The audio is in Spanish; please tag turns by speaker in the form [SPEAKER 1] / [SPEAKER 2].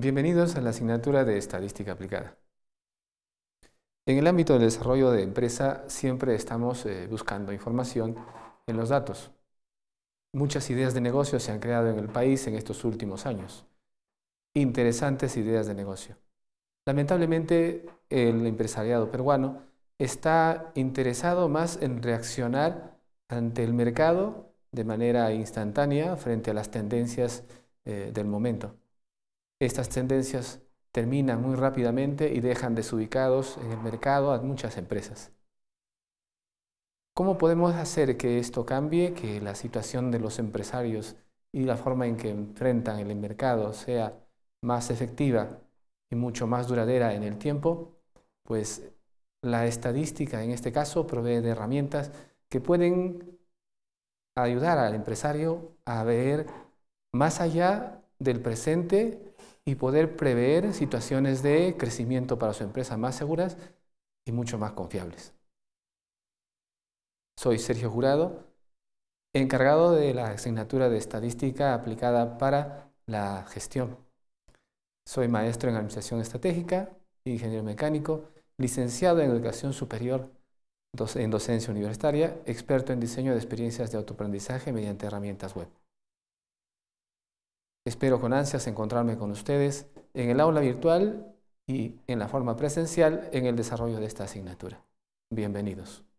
[SPEAKER 1] Bienvenidos a la asignatura de Estadística Aplicada. En el ámbito del desarrollo de empresa siempre estamos eh, buscando información en los datos. Muchas ideas de negocio se han creado en el país en estos últimos años. Interesantes ideas de negocio. Lamentablemente el empresariado peruano está interesado más en reaccionar ante el mercado de manera instantánea frente a las tendencias eh, del momento. Estas tendencias terminan muy rápidamente y dejan desubicados en el mercado a muchas empresas. ¿Cómo podemos hacer que esto cambie, que la situación de los empresarios y la forma en que enfrentan el mercado sea más efectiva y mucho más duradera en el tiempo? Pues la estadística en este caso provee de herramientas que pueden ayudar al empresario a ver más allá del presente y poder prever situaciones de crecimiento para su empresa más seguras y mucho más confiables. Soy Sergio Jurado, encargado de la asignatura de estadística aplicada para la gestión. Soy maestro en administración estratégica, ingeniero mecánico, licenciado en educación superior en docencia universitaria, experto en diseño de experiencias de autoaprendizaje mediante herramientas web. Espero con ansias encontrarme con ustedes en el aula virtual y en la forma presencial en el desarrollo de esta asignatura. Bienvenidos.